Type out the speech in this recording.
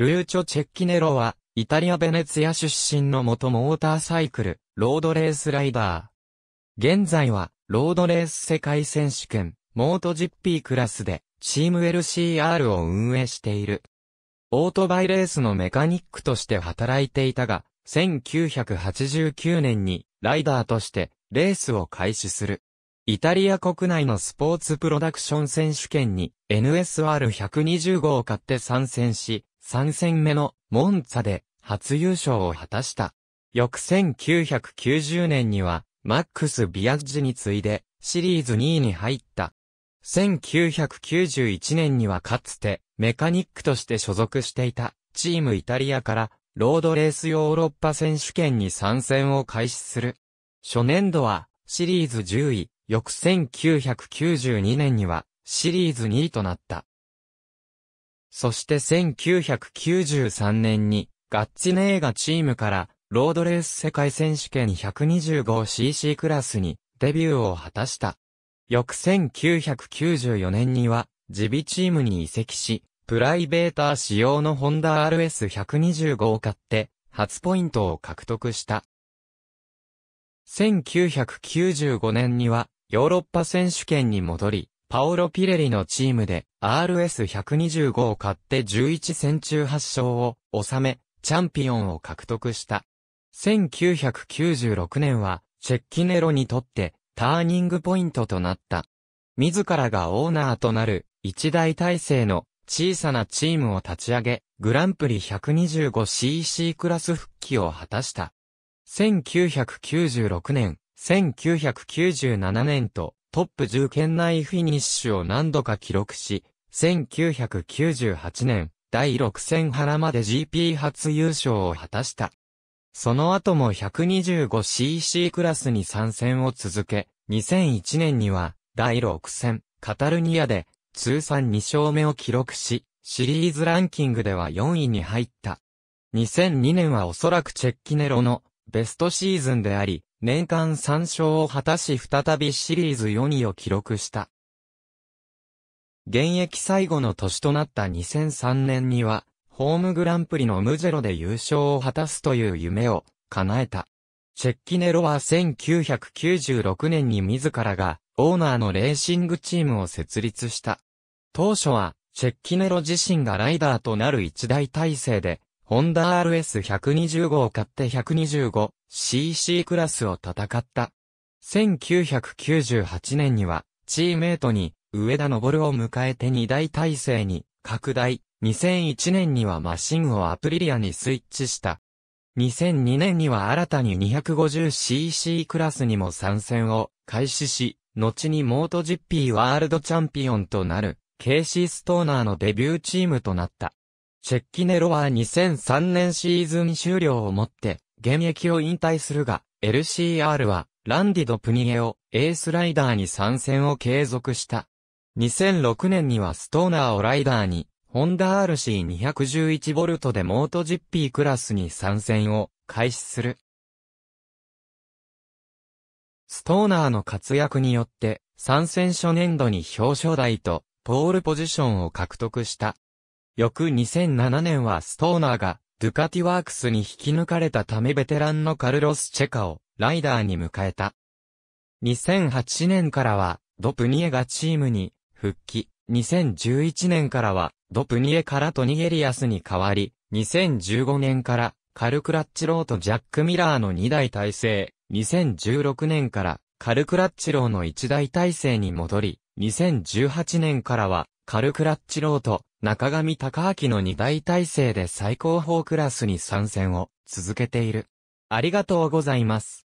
ルーチョ・チェッキネロは、イタリア・ベネツィア出身の元モーターサイクル、ロードレースライダー。現在は、ロードレース世界選手権、モート GP クラスで、チーム LCR を運営している。オートバイレースのメカニックとして働いていたが、1989年にライダーとしてレースを開始する。イタリア国内のスポーツプロダクション選手権に n s r 1 2 5号を買って参戦し、3戦目のモンツァで初優勝を果たした。翌1990年には、マックス・ビアッジに次いで、シリーズ2位に入った。1991年にはかつて、メカニックとして所属していた、チームイタリアから、ロードレースヨーロッパ選手権に参戦を開始する。初年度は、シリーズ10位、翌1992年には、シリーズ2位となった。そして1993年に、ガッツネーがチームから、ロードレース世界選手権 125cc クラスにデビューを果たした。翌1994年には、ジビチームに移籍し、プライベーター仕様のホンダ RS125 を買って、初ポイントを獲得した。1995年には、ヨーロッパ選手権に戻り、パオロ・ピレリのチームで RS125 を買って11戦中8勝を収め、チャンピオンを獲得した。1996年は、チェッキネロにとってターニングポイントとなった。自らがオーナーとなる一大体制の小さなチームを立ち上げ、グランプリ 125cc クラス復帰を果たした。1996年、1997年とトップ10圏内フィニッシュを何度か記録し、1998年、第6戦原まで GP 初優勝を果たした。その後も 125cc クラスに参戦を続け、2001年には、第6戦、カタルニアで、通算2勝目を記録し、シリーズランキングでは4位に入った。2002年はおそらくチェッキネロのベストシーズンであり、年間3勝を果たし再びシリーズ4位を記録した。現役最後の年となった2003年には、ホームグランプリのムジェロで優勝を果たすという夢を叶えた。チェッキネロは1996年に自らがオーナーのレーシングチームを設立した。当初はチェッキネロ自身がライダーとなる一大体制でホンダ RS125 を買って 125cc クラスを戦った。1998年には、チーメイトに、上田昇を迎えて2大体制に、拡大。2001年にはマシンをアプリリアにスイッチした。2002年には新たに 250cc クラスにも参戦を開始し、後にモート GP ワールドチャンピオンとなる、ケーシー・ストーナーのデビューチームとなった。チェッキネロは2003年シーズン終了をもって、現役を引退するが、LCR は、ランディド・プニエを、エースライダーに参戦を継続した。2006年にはストーナーをライダーに、ホンダ RC211 ボルトでモート GP クラスに参戦を開始する。ストーナーの活躍によって、参戦初年度に表彰台と、ポールポジションを獲得した。翌2007年はストーナーが、ドゥカティワークスに引き抜かれたためベテランのカルロス・チェカを、ライダーに迎えた。2008年からは、ドプニエがチームに、復帰。2011年からは、ドプニエからトニゲリアスに変わり、2015年から、カルクラッチローとジャック・ミラーの2代体制、2016年から、カルクラッチローの1代体制に戻り、2018年からは、カルクラッチローと中上隆明の二大体制で最高峰クラスに参戦を続けている。ありがとうございます。